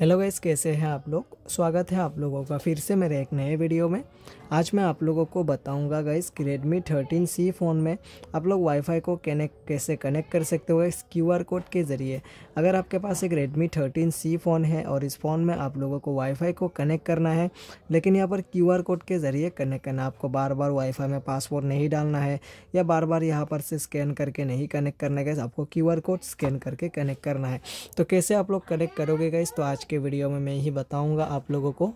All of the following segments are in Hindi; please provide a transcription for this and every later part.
हेलो गाइस कैसे हैं आप लोग स्वागत है आप लोगों का फिर से मेरे एक नए वीडियो में आज मैं आप लोगों को बताऊंगा गाइस कि रेडमी थर्टीन सी फ़ोन में आप लोग वाईफाई को कनेक्ट कैसे कनेक्ट कर सकते हो इस क्यूआर कोड के ज़रिए अगर आपके पास एक रेडमी थर्टीन सी फ़ोन है और इस फ़ोन में आप लोगों को वाईफाई को कनेक्ट करना है लेकिन यहाँ पर क्यू कोड के ज़रिए कनेक्ट करना आपको बार बार वाईफाई में पासवर्ड नहीं डालना है या बार बार यहाँ पर से स्कैन करके नहीं कनेक्ट करना गाइस आपको क्यू कोड स्कैन करके कनेक्ट करना है तो कैसे आप लोग कनेक्ट करोगे गाइस तो आज के वीडियो में मैं ही बताऊँगा आप लोगों को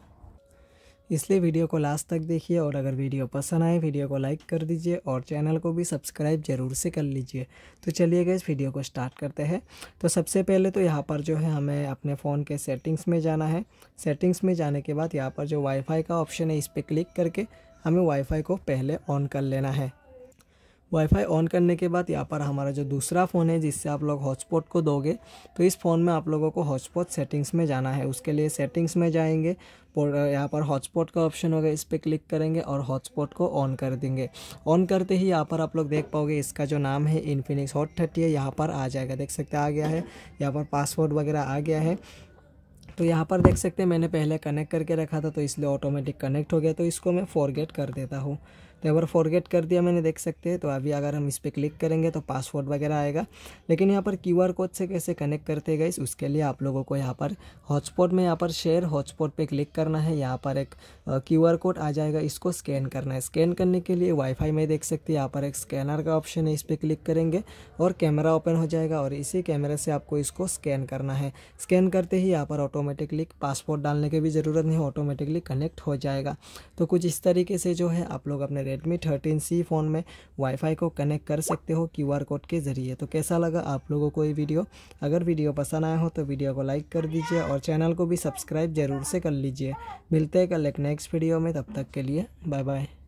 इसलिए वीडियो को लास्ट तक देखिए और अगर वीडियो पसंद आए वीडियो को लाइक कर दीजिए और चैनल को भी सब्सक्राइब ज़रूर से कर लीजिए तो चलिए गए इस वीडियो को स्टार्ट करते हैं तो सबसे पहले तो यहाँ पर जो है हमें अपने फ़ोन के सेटिंग्स में जाना है सेटिंग्स में जाने के बाद यहाँ पर जो वाईफाई का ऑप्शन है इस पर क्लिक करके हमें वाईफाई को पहले ऑन कर लेना है वाईफाई ऑन करने के बाद यहाँ पर हमारा जो दूसरा फ़ोन है जिससे आप लोग हॉटस्पॉट को दोगे तो इस फ़ोन में आप लोगों को हॉटस्पॉट सेटिंग्स में जाना है उसके लिए सेटिंग्स में जाएंगे यहाँ पर हॉटस्पॉट का ऑप्शन होगा इस पर क्लिक करेंगे और हॉटस्पॉट को ऑन कर देंगे ऑन करते ही यहाँ पर आप लोग देख पाओगे इसका जो नाम है इन्फिनिक्स हॉट थर्टी है यहाँ पर आ जाएगा देख सकते आ गया है यहाँ पर पासवर्ड वगैरह आ गया है तो यहाँ पर देख सकते हैं मैंने पहले कनेक्ट करके रखा था तो इसलिए ऑटोमेटिक कनेक्ट हो गया तो इसको मैं फॉरगेट कर देता हूँ तो एक बार फॉरगेट कर दिया मैंने देख सकते हैं तो अभी अगर हम इस पर क्लिक करेंगे तो पासवर्ड वगैरह आएगा लेकिन यहाँ पर क्यू कोड से कैसे कनेक्ट करते गए उसके लिए आप लोगों को यहाँ पर हॉटस्पॉट में यहाँ पर शेयर हॉटस्पॉट पर क्लिक करना है यहाँ पर एक क्यू कोड आ जाएगा इसको स्कैन करना है स्कैन करने के लिए वाईफाई में देख सकते हैं यहाँ पर एक स्कैनर का ऑप्शन है इस पर क्लिक करेंगे और कैमरा ओपन हो जाएगा और इसी कैमरे से आपको इसको स्कैन करना है स्कैन करते ही यहाँ पर ऑटोमेटिकली पासपोर्ट डालने की भी ज़रूरत नहीं ऑटोमेटिकली कनेक्ट हो जाएगा तो कुछ इस तरीके से जो है आप लोग अपने रेडमी थर्टीन सी फ़ोन में वाईफाई को कनेक्ट कर सकते हो आर कोड के ज़रिए तो कैसा लगा आप लोगों को ये वीडियो अगर वीडियो पसंद आया हो तो वीडियो को लाइक कर दीजिए और चैनल को भी सब्सक्राइब ज़रूर से कर लीजिए मिलते हैं कल एक नेक्स्ट वीडियो में तब तक के लिए बाय बाय